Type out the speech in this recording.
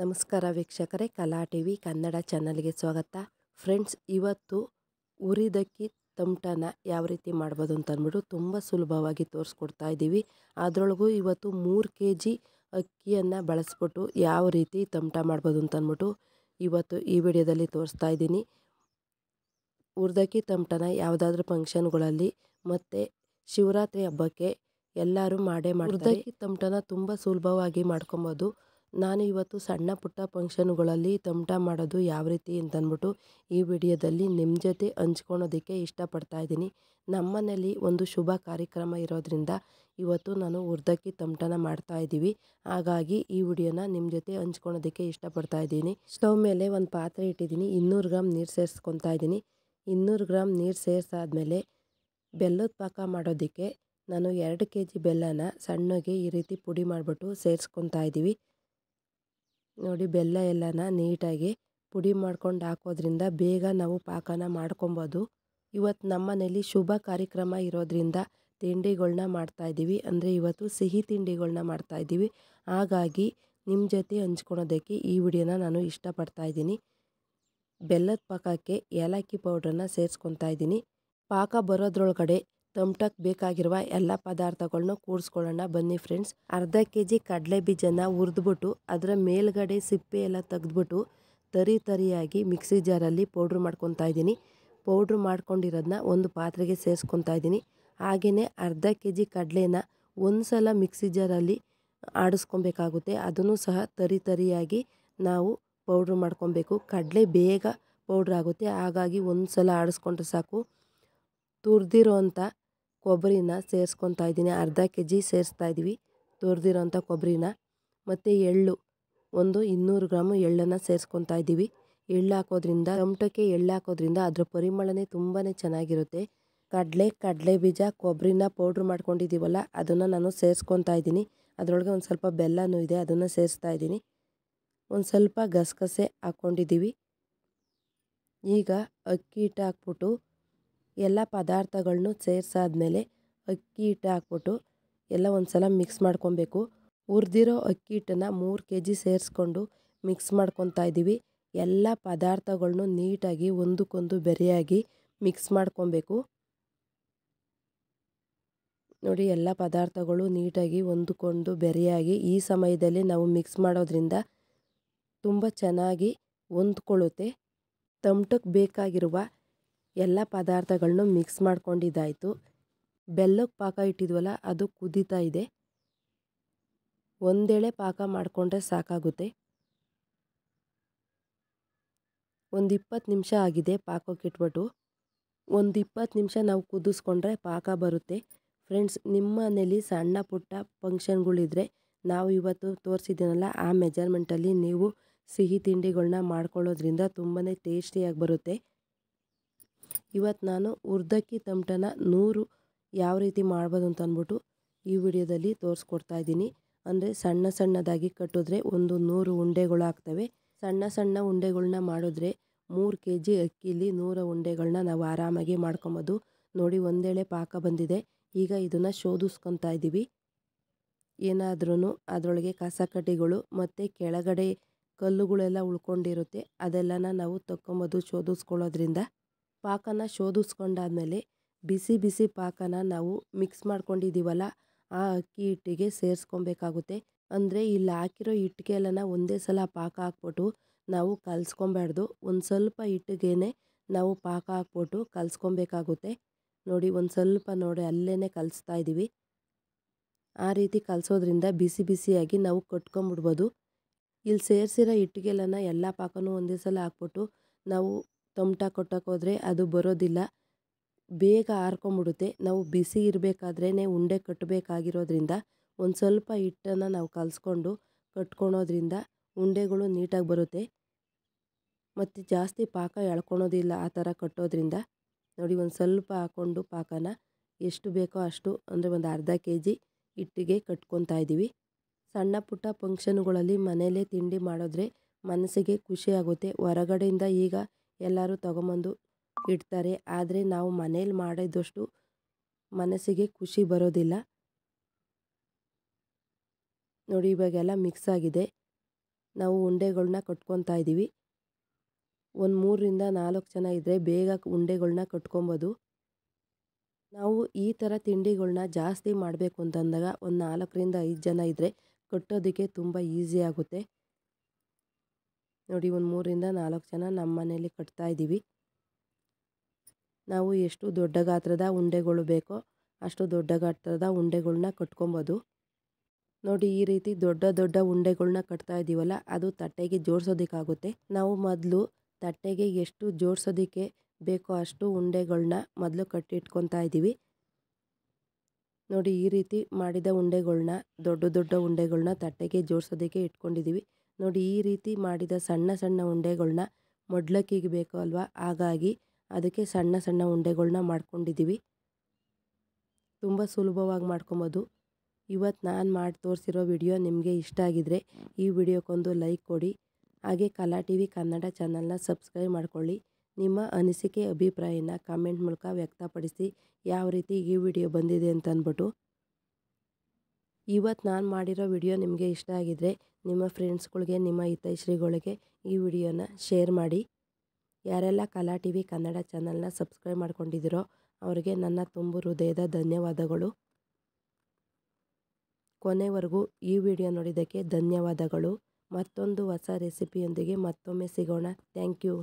ನಮಸ್ಕಾರ ವೀಕ್ಷಕರೇ ಕಲಾ ಟಿ ವಿ ಕನ್ನಡ ಚಾನಲ್ಗೆ ಸ್ವಾಗತ ಫ್ರೆಂಡ್ಸ್ ಇವತ್ತು ಉರಿದಕ್ಕಿ ತಮಟನ ಯಾವ ರೀತಿ ಮಾಡ್ಬೋದು ಅಂತ ಅಂದ್ಬಿಟ್ಟು ತುಂಬ ಸುಲಭವಾಗಿ ತೋರಿಸ್ಕೊಡ್ತಾ ಇದ್ದೀವಿ ಅದರೊಳಗೂ ಇವತ್ತು ಮೂರು ಕೆ ಜಿ ಅಕ್ಕಿಯನ್ನು ಬಳಸ್ಬಿಟ್ಟು ಯಾವ ರೀತಿ ತಮಟ ಮಾಡ್ಬೋದು ಅಂತ ಇವತ್ತು ಈ ವಿಡಿಯೋದಲ್ಲಿ ತೋರಿಸ್ತಾ ಇದ್ದೀನಿ ಉರ್ದಕ್ಕಿ ತಮಟನ ಯಾವುದಾದ್ರೂ ಫಂಕ್ಷನ್ಗಳಲ್ಲಿ ಮತ್ತು ಶಿವರಾತ್ರಿ ಹಬ್ಬಕ್ಕೆ ಎಲ್ಲರೂ ಮಾಡೇ ಮಾಡಿ ಉರ್ದಕ್ಕಿ ತಮಟನ ತುಂಬ ಸುಲಭವಾಗಿ ಮಾಡ್ಕೊಬೋದು ನಾನು ಇವತ್ತು ಸಣ್ಣ ಪುಟ್ಟ ಫಂಕ್ಷನ್ಗಳಲ್ಲಿ ತಮಟ ಮಾಡೋದು ಯಾವ ರೀತಿ ಅಂತಂದ್ಬಿಟ್ಟು ಈ ವಿಡಿಯೋದಲ್ಲಿ ನಿಮ್ಮ ಜೊತೆ ಹಂಚ್ಕೊಳೋದಕ್ಕೆ ಇಷ್ಟಪಡ್ತಾ ಇದ್ದೀನಿ ನಮ್ಮನೆಯಲ್ಲಿ ಒಂದು ಶುಭ ಕಾರ್ಯಕ್ರಮ ಇರೋದ್ರಿಂದ ಇವತ್ತು ನಾನು ಉರ್ದಕ್ಕಿ ತಮಟನ ಮಾಡ್ತಾ ಇದ್ದೀವಿ ಹಾಗಾಗಿ ಈ ವಿಡಿಯೋನ ನಿಮ್ಮ ಜೊತೆ ಹಂಚ್ಕೊಳೋದಕ್ಕೆ ಇಷ್ಟಪಡ್ತಾ ಇದ್ದೀನಿ ಸ್ಟವ್ ಮೇಲೆ ಒಂದು ಪಾತ್ರೆ ಇಟ್ಟಿದ್ದೀನಿ ಇನ್ನೂರು ಗ್ರಾಮ್ ನೀರು ಸೇರಿಸ್ಕೊತಾ ಇದ್ದೀನಿ ಇನ್ನೂರು ಗ್ರಾಮ್ ನೀರು ಸೇರಿಸಾದ್ಮೇಲೆ ಬೆಲ್ಲದ ಪಾಕ ಮಾಡೋದಕ್ಕೆ ನಾನು ಎರಡು ಕೆ ಜಿ ಬೆಲ್ಲನ ಸಣ್ಣಗೆ ಈ ರೀತಿ ಪುಡಿ ಮಾಡಿಬಿಟ್ಟು ಸೇರಿಸ್ಕೊತಾ ಇದ್ದೀವಿ ನೋಡಿ ಬೆಲ್ಲ ಎಲ್ಲನ ನೀಟಾಗಿ ಪುಡಿ ಮಾಡ್ಕೊಂಡು ಹಾಕೋದ್ರಿಂದ ಬೇಗ ನಾವು ಪಾಕನ ಮಾಡ್ಕೊಬೋದು ಇವತ್ತು ನಮ್ಮ ಮನೇಲಿ ಶುಭ ಕಾರ್ಯಕ್ರಮ ಇರೋದ್ರಿಂದ ತಿಂಡಿಗಳನ್ನ ಮಾಡ್ತಾಯಿದ್ದೀವಿ ಅಂದರೆ ಇವತ್ತು ಸಿಹಿ ತಿಂಡಿಗಳನ್ನ ಮಾಡ್ತಾಯಿದ್ದೀವಿ ಹಾಗಾಗಿ ನಿಮ್ಮ ಜೊತೆ ಹಂಚ್ಕೊಳೋದಕ್ಕೆ ಈ ವಿಡಿಯೋನ ನಾನು ಇಷ್ಟಪಡ್ತಾ ಇದ್ದೀನಿ ಬೆಲ್ಲದ ಪಾಕಕ್ಕೆ ಏಲಕ್ಕಿ ಪೌಡ್ರನ್ನ ಸೇರಿಸ್ಕೊತಾ ಇದ್ದೀನಿ ಪಾಕ ಬರೋದ್ರೊಳಗಡೆ ಟೊಮೆಟೊಕ್ ಬೇಕಾಗಿರುವ ಎಲ್ಲ ಪದಾರ್ಥಗಳನ್ನೂ ಕೂಡಿಸ್ಕೊಳ್ಳೋಣ ಬನ್ನಿ ಫ್ರೆಂಡ್ಸ್ ಅರ್ಧ ಕೆ ಜಿ ಕಡಲೆ ಬೀಜನ ಹುರಿದ್ಬಿಟ್ಟು ಅದರ ಮೇಲ್ಗಡೆ ಸಿಪ್ಪೆ ಎಲ್ಲ ತೆಗೆದ್ಬಿಟ್ಟು ತರಿ ತರಿಯಾಗಿ ಮಿಕ್ಸಿ ಜಾರಲ್ಲಿ ಪೌಡ್ರ್ ಮಾಡ್ಕೊತಾ ಇದ್ದೀನಿ ಪೌಡ್ರ್ ಮಾಡ್ಕೊಂಡಿರೋದನ್ನ ಒಂದು ಪಾತ್ರೆಗೆ ಸೇರಿಸ್ಕೊತಾ ಇದ್ದೀನಿ ಹಾಗೆಯೇ ಅರ್ಧ ಕೆ ಜಿ ಕಡಲೆನ ಒಂದು ಸಲ ಮಿಕ್ಸಿ ಜಾರಲ್ಲಿ ಆಡಿಸ್ಕೊಬೇಕಾಗುತ್ತೆ ಅದನ್ನು ಸಹ ತರಿ ತರಿಯಾಗಿ ನಾವು ಪೌಡ್ರ್ ಮಾಡ್ಕೊಬೇಕು ಕಡಲೆ ಬೇಗ ಪೌಡ್ರ್ ಆಗುತ್ತೆ ಹಾಗಾಗಿ ಒಂದು ಸಲ ಆಡಿಸ್ಕೊಂಡ್ರೆ ಸಾಕು ಅಂಥ ಕೊಬ್ಬರಿನ ಸೇರಿಸ್ಕೊತಾ ಇದ್ದೀನಿ ಅರ್ಧ ಕೆ ಜಿ ಸೇರಿಸ್ತಾ ಇದ್ದೀವಿ ತುರಿದಿರೋಂಥ ಕೊಬ್ಬರಿನ ಮತ್ತು ಎಳ್ಳು ಒಂದು ಇನ್ನೂರು ಗ್ರಾಮು ಎಳ್ಳನ್ನು ಸೇರಿಸ್ಕೊತಾ ಇದ್ದೀವಿ ಎಳ್ಳು ಹಾಕೋದ್ರಿಂದ ಟೊಮ್ಟೊಕ್ಕೆ ಎಳ್ಳು ಹಾಕೋದ್ರಿಂದ ಅದರ ಪರಿಮಳನೇ ತುಂಬಾ ಚೆನ್ನಾಗಿರುತ್ತೆ ಕಡಲೆ ಕಡಲೆ ಬೀಜ ಕೊಬ್ಬರಿನ ಪೌಡ್ರ್ ಮಾಡ್ಕೊಂಡಿದ್ದೀವಲ್ಲ ಅದನ್ನು ನಾನು ಸೇರಿಸ್ಕೊತಾ ಇದ್ದೀನಿ ಅದರೊಳಗೆ ಒಂದು ಸ್ವಲ್ಪ ಬೆಲ್ಲನೂ ಇದೆ ಅದನ್ನು ಸೇರಿಸ್ತಾ ಇದ್ದೀನಿ ಒಂದು ಸ್ವಲ್ಪ ಗಸಗಸೆ ಹಾಕ್ಕೊಂಡಿದ್ದೀವಿ ಈಗ ಅಕ್ಕಿ ಹಿಟ್ಟು ಹಾಕ್ಬಿಟ್ಟು ಎಲ್ಲ ಪದಾರ್ಥಗಳನ್ನು ಸೇರಿಸಾದ್ಮೇಲೆ ಅಕ್ಕಿ ಹಿಟ್ಟು ಹಾಕ್ಬಿಟ್ಟು ಎಲ್ಲ ಒಂದು ಸಲ ಮಿಕ್ಸ್ ಮಾಡ್ಕೊಬೇಕು ಹುರಿದಿರೋ ಅಕ್ಕಿ ಹಿಟ್ಟನ್ನು ಮೂರು ಕೆ ಜಿ ಸೇರಿಸ್ಕೊಂಡು ಮಿಕ್ಸ್ ಮಾಡ್ಕೊತಾ ಇದ್ದೀವಿ ಎಲ್ಲ ಪದಾರ್ಥಗಳನ್ನು ನೀಟಾಗಿ ಒಂದಕ್ಕೊಂದು ಬೆರೆಯಾಗಿ ಮಿಕ್ಸ್ ಮಾಡ್ಕೊಬೇಕು ನೋಡಿ ಎಲ್ಲ ಪದಾರ್ಥಗಳು ನೀಟಾಗಿ ಒಂದಕ್ಕೊಂದು ಬೆರೆಯಾಗಿ ಈ ಸಮಯದಲ್ಲಿ ನಾವು ಮಿಕ್ಸ್ ಮಾಡೋದ್ರಿಂದ ತುಂಬ ಚೆನ್ನಾಗಿ ಹೊಂದ್ಕೊಳ್ಳುತ್ತೆ ತಮಟಕ್ಕೆ ಬೇಕಾಗಿರುವ ಎಲ್ಲ ಪದಾರ್ಥಗಳನ್ನು ಮಿಕ್ಸ್ ಮಾಡ್ಕೊಂಡಿದ್ದಾಯಿತು ಬೆಲ್ಲಕ್ಕೆ ಪಾಕ ಇಟ್ಟಿದ್ವಲ್ಲ ಅದು ಕುದೀತಾ ಇದೆ ಒಂದೇಳೆ ಪಾಕ ಮಾಡಿಕೊಂಡ್ರೆ ಸಾಕಾಗುತ್ತೆ ಒಂದು ಇಪ್ಪತ್ತು ನಿಮಿಷ ಆಗಿದೆ ಪಾಕಕ್ಕೆ ಇಟ್ಬಿಟ್ಟು ಒಂದು ಇಪ್ಪತ್ತು ನಿಮಿಷ ನಾವು ಕುದಿಸ್ಕೊಂಡ್ರೆ ಪಾಕ ಬರುತ್ತೆ ಫ್ರೆಂಡ್ಸ್ ನಿಮ್ಮ ಮನೇಲಿ ಸಣ್ಣ ಪುಟ್ಟ ಫಂಕ್ಷನ್ಗಳಿದ್ರೆ ನಾವು ಇವತ್ತು ತೋರಿಸಿದ್ದೀನಲ್ಲ ಆ ಮೆಜರ್ಮೆಂಟಲ್ಲಿ ನೀವು ಸಿಹಿ ತಿಂಡಿಗಳನ್ನ ಮಾಡ್ಕೊಳ್ಳೋದ್ರಿಂದ ತುಂಬಾ ಟೇಸ್ಟಿಯಾಗಿ ಬರುತ್ತೆ ಇವತ್ತು ನಾನು ಉರ್ದಕ್ಕಿ ತಮಟನ ನೂರು ಯಾವ ರೀತಿ ಮಾಡ್ಬೋದು ಅಂತ ಅಂದ್ಬಿಟ್ಟು ಈ ವಿಡಿಯೋದಲ್ಲಿ ತೋರಿಸ್ಕೊಡ್ತಾ ಇದ್ದೀನಿ ಅಂದರೆ ಸಣ್ಣ ಸಣ್ಣದಾಗಿ ಕಟ್ಟಿದ್ರೆ ಒಂದು ನೂರು ಉಂಡೆಗಳು ಆಗ್ತವೆ ಸಣ್ಣ ಸಣ್ಣ ಉಂಡೆಗಳನ್ನ ಮಾಡಿದ್ರೆ ಮೂರು ಕೆ ಜಿ ಅಕ್ಕಿಲಿ ನೂರ ಉಂಡೆಗಳನ್ನ ನಾವು ಆರಾಮಾಗಿ ಮಾಡ್ಕೊಬೋದು ನೋಡಿ ಒಂದೇಳೆ ಪಾಕ ಬಂದಿದೆ ಈಗ ಇದನ್ನು ಶೋಧಿಸ್ಕೊತಾ ಇದ್ದೀವಿ ಏನಾದ್ರೂ ಅದರೊಳಗೆ ಕಸಕಡ್ಡಿಗಳು ಮತ್ತು ಕೆಳಗಡೆ ಕಲ್ಲುಗಳೆಲ್ಲ ಉಳ್ಕೊಂಡಿರುತ್ತೆ ಅದೆಲ್ಲನ ನಾವು ತಕ್ಕೊಂಬೋದು ಶೋಧಿಸ್ಕೊಳ್ಳೋದ್ರಿಂದ ಪಾಕನ ಶೋಧಿಸ್ಕೊಂಡಾದ್ಮೇಲೆ ಬಿಸಿ ಬಿಸಿ ಪಾಕನ ನಾವು ಮಿಕ್ಸ್ ಮಾಡ್ಕೊಂಡಿದ್ದೀವಲ್ಲ ಆ ಅಕ್ಕಿ ಹಿಟ್ಟಿಗೆ ಸೇರಿಸ್ಕೊಬೇಕಾಗುತ್ತೆ ಅಂದರೆ ಇಲ್ಲಿ ಹಾಕಿರೋ ಹಿಟ್ಟಿಗೆಲ್ಲನ ಒಂದೇ ಸಲ ಪಾಕ ಹಾಕ್ಬಿಟ್ಟು ನಾವು ಕಲಿಸ್ಕೊಬಾರ್ದು ಒಂದು ಸ್ವಲ್ಪ ಹಿಟ್ಟಿಗೆನೇ ನಾವು ಪಾಕ ಹಾಕ್ಬಿಟ್ಟು ಕಲಸ್ಕೊಬೇಕಾಗುತ್ತೆ ನೋಡಿ ಒಂದು ಸ್ವಲ್ಪ ನೋಡಿ ಅಲ್ಲೇ ಕಲಿಸ್ತಾ ಇದ್ದೀವಿ ಆ ರೀತಿ ಕಲಿಸೋದ್ರಿಂದ ಬಿಸಿ ಬಿಸಿಯಾಗಿ ನಾವು ಕಟ್ಕೊಂಬಿಡ್ಬೋದು ಇಲ್ಲಿ ಸೇರಿಸಿರೋ ಹಿಟ್ಟಿಗೆಲ್ಲನ ಎಲ್ಲ ಪಾಕನೂ ಒಂದೇ ಸಲ ಹಾಕ್ಬಿಟ್ಟು ನಾವು ತೊಮಟ ಹೋದರೆ ಅದು ಬರೋದಿಲ್ಲ ಬೇಗ ಆರ್ಕೊಂಬಿಡುತ್ತೆ ನಾವು ಬಿಸಿ ಇರಬೇಕಾದ್ರೇ ಉಂಡೆ ಕಟ್ಟಬೇಕಾಗಿರೋದ್ರಿಂದ ಒಂದು ಸ್ವಲ್ಪ ಹಿಟ್ಟನ್ನು ನಾವು ಕಲಸ್ಕೊಂಡು ಕಟ್ಕೊಳೋದ್ರಿಂದ ಉಂಡೆಗಳು ನೀಟಾಗಿ ಬರುತ್ತೆ ಮತ್ತು ಜಾಸ್ತಿ ಪಾಕ ಎಳ್ಕೊಳೋದಿಲ್ಲ ಆ ಥರ ಕಟ್ಟೋದ್ರಿಂದ ನೋಡಿ ಒಂದು ಸ್ವಲ್ಪ ಹಾಕ್ಕೊಂಡು ಪಾಕನ ಎಷ್ಟು ಬೇಕೋ ಅಷ್ಟು ಅಂದರೆ ಒಂದು ಅರ್ಧ ಕೆ ಜಿ ಹಿಟ್ಟಿಗೆ ಕಟ್ಕೊತಾ ಇದ್ದೀವಿ ಸಣ್ಣ ಪುಟ್ಟ ಫಂಕ್ಷನ್ಗಳಲ್ಲಿ ಮನೆಯಲ್ಲೇ ತಿಂಡಿ ಮಾಡಿದ್ರೆ ಮನಸ್ಸಿಗೆ ಖುಷಿ ಆಗುತ್ತೆ ಹೊರಗಡೆಯಿಂದ ಈಗ ಎಲ್ಲರೂ ತಗೊಂಬಂದು ಇಡ್ತಾರೆ ಆದರೆ ನಾವು ಮನೇಲಿ ಮಾಡಿದಷ್ಟು ಮನಸ್ಸಿಗೆ ಖುಷಿ ಬರೋದಿಲ್ಲ ನೋಡಿ ಇವಾಗೆಲ್ಲ ಮಿಕ್ಸ್ ಆಗಿದೆ ನಾವು ಉಂಡೆಗಳನ್ನ ಕಟ್ಕೊತಾ ಇದ್ದೀವಿ ಒಂದು ಮೂರರಿಂದ ನಾಲ್ಕು ಜನ ಇದ್ದರೆ ಬೇಗ ಉಂಡೆಗಳನ್ನ ಕಟ್ಕೊಬೋದು ನಾವು ಈ ಥರ ತಿಂಡಿಗಳನ್ನ ಜಾಸ್ತಿ ಮಾಡಬೇಕು ಅಂತಂದಾಗ ಒಂದು ನಾಲ್ಕರಿಂದ ಐದು ಜನ ಇದ್ದರೆ ಕಟ್ಟೋದಕ್ಕೆ ತುಂಬ ಈಸಿ ಆಗುತ್ತೆ ನೋಡಿ ಒಂದು ಮೂರಿಂದ ನಾಲ್ಕು ಜನ ನಮ್ಮ ಮನೇಲಿ ಕಟ್ತಾ ಇದ್ದೀವಿ ನಾವು ಎಷ್ಟು ದೊಡ್ಡ ಗಾತ್ರದ ಉಂಡೆಗಳು ಬೇಕೋ ಅಷ್ಟು ದೊಡ್ಡ ಗಾತ್ರದ ಉಂಡೆಗಳನ್ನ ಕಟ್ಕೊಬೋದು ನೋಡಿ ಈ ರೀತಿ ದೊಡ್ಡ ದೊಡ್ಡ ಉಂಡೆಗಳನ್ನ ಕಟ್ತಾ ಇದ್ದೀವಲ್ಲ ಅದು ತಟ್ಟೆಗೆ ಜೋಡಿಸೋದಕ್ಕಾಗುತ್ತೆ ನಾವು ಮೊದಲು ತಟ್ಟೆಗೆ ಎಷ್ಟು ಜೋಡಿಸೋದಕ್ಕೆ ಬೇಕೋ ಅಷ್ಟು ಉಂಡೆಗಳನ್ನ ಮೊದಲು ಕಟ್ಟಿಟ್ಕೊತಾ ಇದ್ದೀವಿ ನೋಡಿ ಈ ರೀತಿ ಮಾಡಿದ ಉಂಡೆಗಳನ್ನ ದೊಡ್ಡ ದೊಡ್ಡ ಉಂಡೆಗಳನ್ನ ತಟ್ಟೆಗೆ ಜೋಡಿಸೋದಕ್ಕೆ ಇಟ್ಕೊಂಡಿದ್ದೀವಿ ನೋಡಿ ಈ ರೀತಿ ಮಾಡಿದ ಸಣ್ಣ ಸಣ್ಣ ಉಂಡೆಗಳನ್ನ ಮೊಡ್ಲಕ್ಕಿಗೆ ಬೇಕು ಅಲ್ವಾ ಹಾಗಾಗಿ ಅದಕ್ಕೆ ಸಣ್ಣ ಸಣ್ಣ ಉಂಡೆಗಳನ್ನ ಮಾಡ್ಕೊಂಡಿದ್ದೀವಿ ತುಂಬ ಸುಲಭವಾಗಿ ಮಾಡ್ಕೊಬೋದು ಇವತ್ತು ನಾನು ಮಾಡಿ ತೋರಿಸಿರೋ ವಿಡಿಯೋ ನಿಮಗೆ ಇಷ್ಟ ಆಗಿದ್ದರೆ ಈ ವಿಡಿಯೋಕ್ಕೊಂದು ಲೈಕ್ ಕೊಡಿ ಹಾಗೆ ಕಲಾ ಟಿ ವಿ ಕನ್ನಡ ಚಾನಲ್ನ ಸಬ್ಸ್ಕ್ರೈಬ್ ಮಾಡಿಕೊಳ್ಳಿ ನಿಮ್ಮ ಅನಿಸಿಕೆ ಅಭಿಪ್ರಾಯನ ಕಾಮೆಂಟ್ ಮೂಲಕ ವ್ಯಕ್ತಪಡಿಸಿ ಯಾವ ರೀತಿ ಈ ವಿಡಿಯೋ ಬಂದಿದೆ ಅಂತ ಅಂದ್ಬಿಟ್ಟು ಇವತ್ತು ನಾನು ಮಾಡಿರೋ ವಿಡಿಯೋ ನಿಮಗೆ ಇಷ್ಟ ಆಗಿದ್ದರೆ ನಿಮ್ಮ ಫ್ರೆಂಡ್ಸ್ಗಳಿಗೆ ನಿಮ್ಮ ಹಿತೈಶ್ರೀಗಳಿಗೆ ಈ ವಿಡಿಯೋನ ಶೇರ್ ಮಾಡಿ ಯಾರೆಲ್ಲ ಕಲಾ ಟಿ ವಿ ಕನ್ನಡ ಚಾನಲ್ನ ಸಬ್ಸ್ಕ್ರೈಬ್ ಮಾಡ್ಕೊಂಡಿದ್ದೀರೋ ಅವರಿಗೆ ನನ್ನ ತುಂಬು ಹೃದಯದ ಧನ್ಯವಾದಗಳು ಕೊನೆವರೆಗೂ ಈ ವಿಡಿಯೋ ನೋಡಿದ್ದಕ್ಕೆ ಧನ್ಯವಾದಗಳು ಮತ್ತೊಂದು ಹೊಸ ರೆಸಿಪಿಯೊಂದಿಗೆ ಮತ್ತೊಮ್ಮೆ ಸಿಗೋಣ ಥ್ಯಾಂಕ್ ಯು